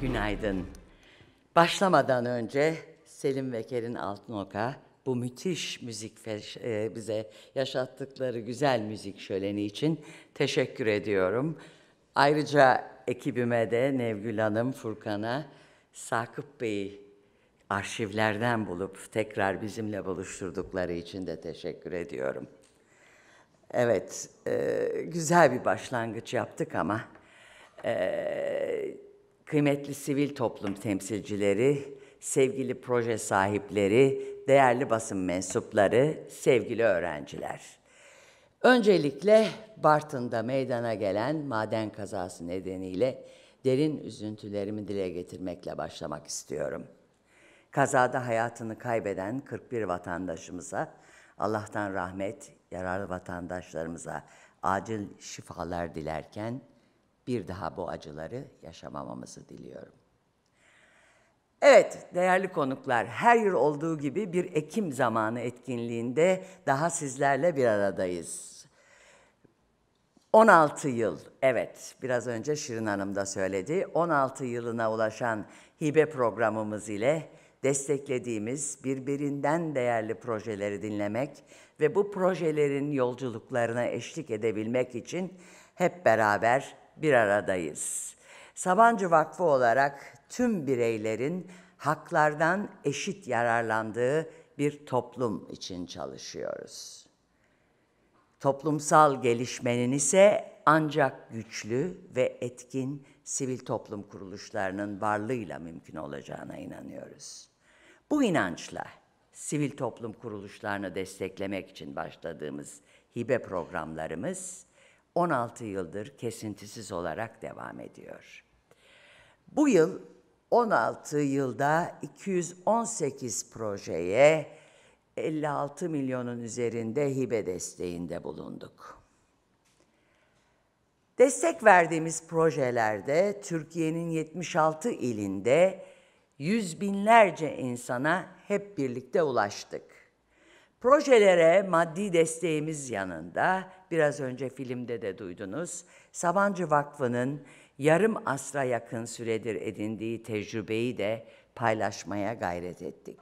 günaydın. Başlamadan önce Selim ve Kerin Altınok'a bu müthiş müzik e, bize yaşattıkları güzel müzik şöleni için teşekkür ediyorum. Ayrıca ekibime de Nevgül Hanım, Furkan'a, Sakıp Bey'i arşivlerden bulup tekrar bizimle buluşturdukları için de teşekkür ediyorum. Evet, e, güzel bir başlangıç yaptık ama e, kıymetli sivil toplum temsilcileri, sevgili proje sahipleri, değerli basın mensupları, sevgili öğrenciler. Öncelikle Bartın'da meydana gelen maden kazası nedeniyle derin üzüntülerimi dile getirmekle başlamak istiyorum. Kazada hayatını kaybeden 41 vatandaşımıza Allah'tan rahmet, yararlı vatandaşlarımıza acil şifalar dilerken bir daha bu acıları yaşamamamızı diliyorum. Evet, değerli konuklar, her yıl olduğu gibi bir Ekim zamanı etkinliğinde daha sizlerle bir aradayız. 16 yıl, evet biraz önce Şirin Hanım da söyledi, 16 yılına ulaşan hibe programımız ile desteklediğimiz birbirinden değerli projeleri dinlemek ve bu projelerin yolculuklarına eşlik edebilmek için hep beraber bir aradayız. Sabancı Vakfı olarak tüm bireylerin haklardan eşit yararlandığı bir toplum için çalışıyoruz. Toplumsal gelişmenin ise ancak güçlü ve etkin sivil toplum kuruluşlarının varlığıyla mümkün olacağına inanıyoruz. Bu inançla sivil toplum kuruluşlarını desteklemek için başladığımız hibe programlarımız 16 yıldır kesintisiz olarak devam ediyor. Bu yıl 16 yılda 218 projeye 56 milyonun üzerinde hibe desteğinde bulunduk. Destek verdiğimiz projelerde Türkiye'nin 76 ilinde yüz binlerce insana hep birlikte ulaştık. Projelere maddi desteğimiz yanında, biraz önce filmde de duydunuz, Sabancı Vakfı'nın yarım asra yakın süredir edindiği tecrübeyi de paylaşmaya gayret ettik.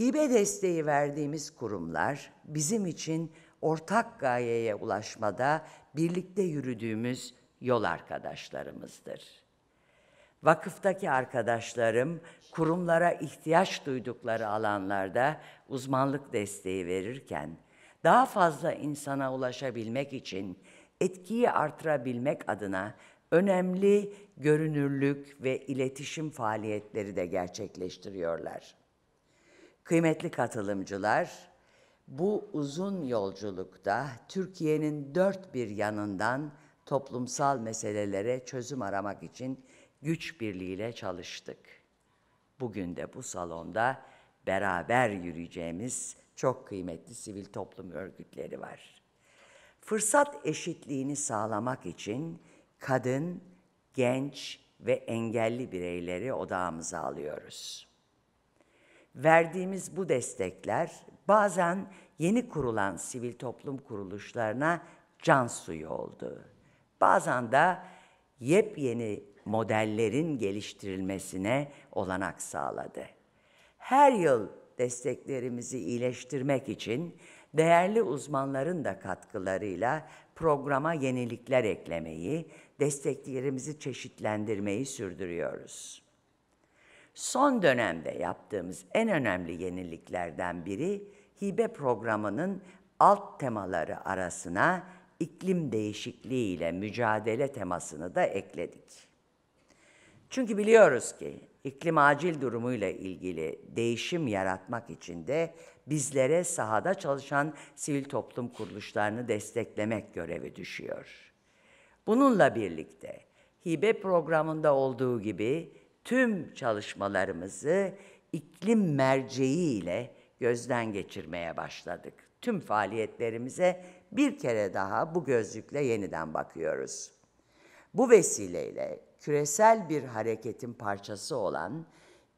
Hibe desteği verdiğimiz kurumlar bizim için ortak gayeye ulaşmada birlikte yürüdüğümüz yol arkadaşlarımızdır. Vakıftaki arkadaşlarım kurumlara ihtiyaç duydukları alanlarda uzmanlık desteği verirken daha fazla insana ulaşabilmek için etkiyi artırabilmek adına önemli görünürlük ve iletişim faaliyetleri de gerçekleştiriyorlar. Kıymetli katılımcılar, bu uzun yolculukta Türkiye'nin dört bir yanından toplumsal meselelere çözüm aramak için güç birliğiyle çalıştık. Bugün de bu salonda beraber yürüyeceğimiz çok kıymetli sivil toplum örgütleri var. Fırsat eşitliğini sağlamak için kadın, genç ve engelli bireyleri odağımıza alıyoruz. Verdiğimiz bu destekler bazen yeni kurulan sivil toplum kuruluşlarına can suyu oldu. Bazen de yepyeni modellerin geliştirilmesine olanak sağladı. Her yıl desteklerimizi iyileştirmek için değerli uzmanların da katkılarıyla programa yenilikler eklemeyi, desteklerimizi çeşitlendirmeyi sürdürüyoruz. Son dönemde yaptığımız en önemli yeniliklerden biri hibe programının alt temaları arasına iklim değişikliği ile mücadele temasını da ekledik. Çünkü biliyoruz ki iklim acil durumuyla ilgili değişim yaratmak için de bizlere sahada çalışan sivil toplum kuruluşlarını desteklemek görevi düşüyor. Bununla birlikte hibe programında olduğu gibi tüm çalışmalarımızı iklim merceği ile gözden geçirmeye başladık. Tüm faaliyetlerimize bir kere daha bu gözlükle yeniden bakıyoruz. Bu vesileyle küresel bir hareketin parçası olan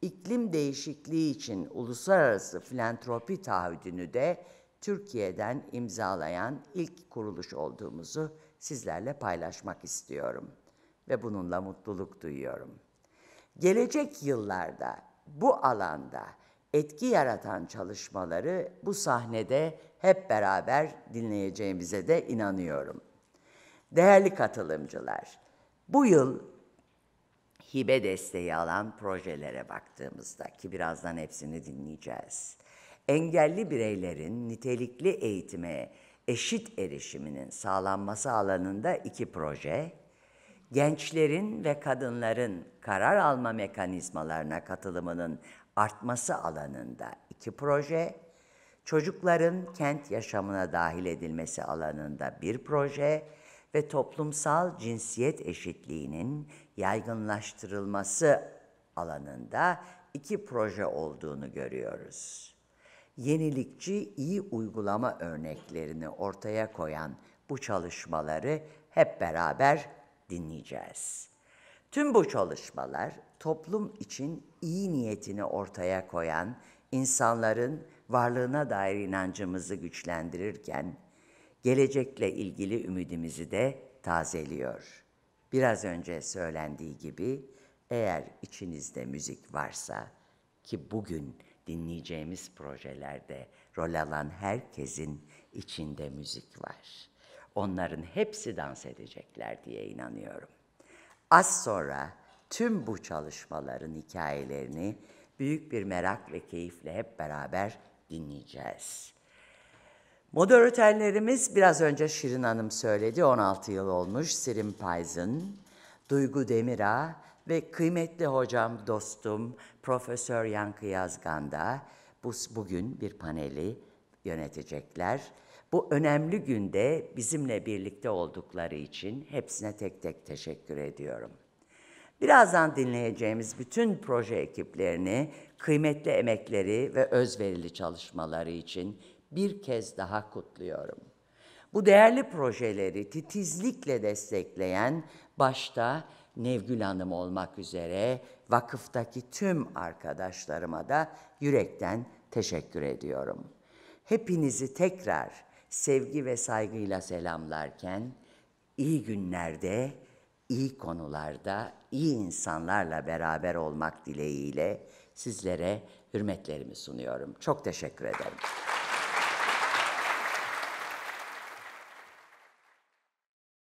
iklim değişikliği için uluslararası filantropi taahhüdünü de Türkiye'den imzalayan ilk kuruluş olduğumuzu sizlerle paylaşmak istiyorum ve bununla mutluluk duyuyorum. Gelecek yıllarda bu alanda etki yaratan çalışmaları bu sahnede hep beraber dinleyeceğimize de inanıyorum. Değerli katılımcılar, bu yıl hibe desteği alan projelere baktığımızda ki birazdan hepsini dinleyeceğiz. Engelli bireylerin nitelikli eğitime eşit erişiminin sağlanması alanında iki proje, gençlerin ve kadınların karar alma mekanizmalarına katılımının artması alanında iki proje, çocukların kent yaşamına dahil edilmesi alanında bir proje ve toplumsal cinsiyet eşitliğinin yaygınlaştırılması alanında iki proje olduğunu görüyoruz. Yenilikçi iyi uygulama örneklerini ortaya koyan bu çalışmaları hep beraber dinleyeceğiz. Tüm bu çalışmalar toplum için iyi niyetini ortaya koyan insanların varlığına dair inancımızı güçlendirirken gelecekle ilgili ümidimizi de tazeliyor.'' Biraz önce söylendiği gibi eğer içinizde müzik varsa ki bugün dinleyeceğimiz projelerde rol alan herkesin içinde müzik var. Onların hepsi dans edecekler diye inanıyorum. Az sonra tüm bu çalışmaların hikayelerini büyük bir merak ve keyifle hep beraber dinleyeceğiz. Moderatörlerimiz biraz önce Şirin Hanım söyledi. 16 yıl olmuş Sirim Payzın, Duygu Demira ve kıymetli hocam, dostum Profesör Yankı Yazgan da bu, bugün bir paneli yönetecekler. Bu önemli günde bizimle birlikte oldukları için hepsine tek tek teşekkür ediyorum. Birazdan dinleyeceğimiz bütün proje ekiplerini, kıymetli emekleri ve özverili çalışmaları için bir kez daha kutluyorum. Bu değerli projeleri titizlikle destekleyen başta Nevgül Hanım olmak üzere vakıftaki tüm arkadaşlarıma da yürekten teşekkür ediyorum. Hepinizi tekrar sevgi ve saygıyla selamlarken iyi günlerde, iyi konularda, iyi insanlarla beraber olmak dileğiyle sizlere hürmetlerimi sunuyorum. Çok teşekkür ederim.